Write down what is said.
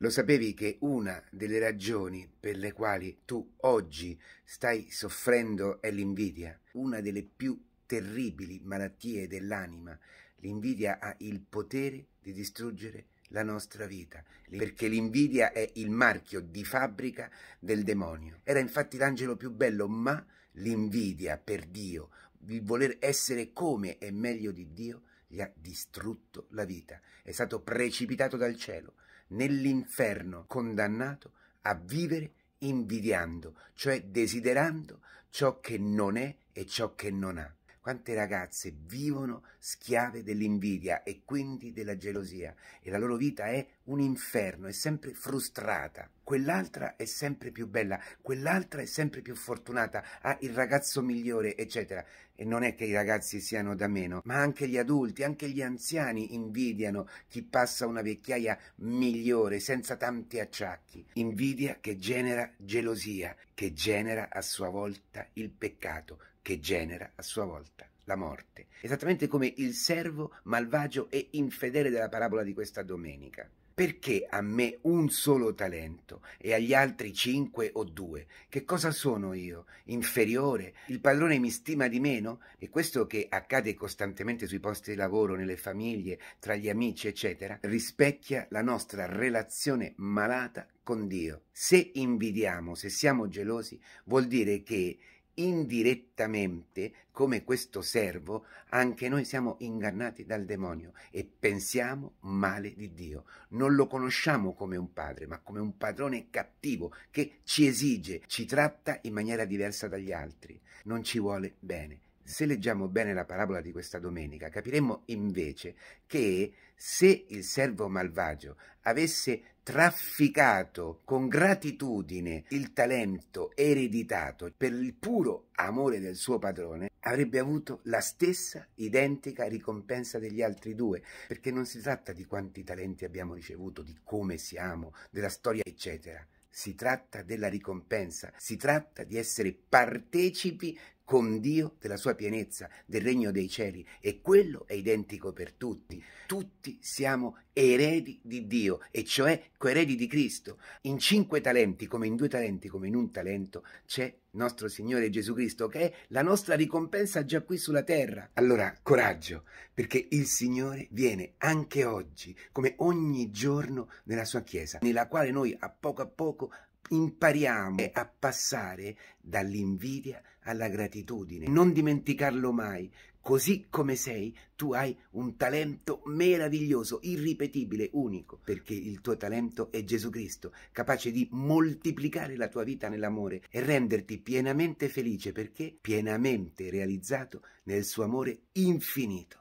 Lo sapevi che una delle ragioni per le quali tu oggi stai soffrendo è l'invidia, una delle più terribili malattie dell'anima. L'invidia ha il potere di distruggere la nostra vita, perché l'invidia è il marchio di fabbrica del demonio. Era infatti l'angelo più bello, ma l'invidia per Dio, il voler essere come e meglio di Dio, gli ha distrutto la vita. È stato precipitato dal cielo nell'inferno, condannato a vivere invidiando, cioè desiderando ciò che non è e ciò che non ha. Quante ragazze vivono schiave dell'invidia e quindi della gelosia e la loro vita è un inferno, è sempre frustrata quell'altra è sempre più bella, quell'altra è sempre più fortunata, ha il ragazzo migliore, eccetera. E non è che i ragazzi siano da meno, ma anche gli adulti, anche gli anziani invidiano chi passa una vecchiaia migliore, senza tanti acciacchi. Invidia che genera gelosia, che genera a sua volta il peccato, che genera a sua volta la morte, esattamente come il servo malvagio e infedele della parabola di questa domenica. Perché a me un solo talento e agli altri cinque o due? Che cosa sono io? Inferiore? Il padrone mi stima di meno? E questo che accade costantemente sui posti di lavoro, nelle famiglie, tra gli amici, eccetera, rispecchia la nostra relazione malata con Dio. Se invidiamo, se siamo gelosi, vuol dire che indirettamente, come questo servo, anche noi siamo ingannati dal demonio e pensiamo male di Dio. Non lo conosciamo come un padre, ma come un padrone cattivo che ci esige, ci tratta in maniera diversa dagli altri, non ci vuole bene. Se leggiamo bene la parabola di questa domenica, capiremmo invece che se il servo malvagio avesse trafficato con gratitudine il talento ereditato per il puro amore del suo padrone, avrebbe avuto la stessa identica ricompensa degli altri due, perché non si tratta di quanti talenti abbiamo ricevuto, di come siamo, della storia, eccetera si tratta della ricompensa, si tratta di essere partecipi con Dio della sua pienezza, del regno dei cieli, e quello è identico per tutti. Tutti siamo eredi di Dio, e cioè coeredi di Cristo. In cinque talenti, come in due talenti, come in un talento, c'è nostro Signore Gesù Cristo, che è la nostra ricompensa già qui sulla terra. Allora, coraggio, perché il Signore viene anche oggi, come ogni giorno nella sua Chiesa, nella quale noi a poco a poco impariamo a passare dall'invidia alla gratitudine. Non dimenticarlo mai. Così come sei, tu hai un talento meraviglioso, irripetibile, unico, perché il tuo talento è Gesù Cristo, capace di moltiplicare la tua vita nell'amore e renderti pienamente felice perché pienamente realizzato nel suo amore infinito.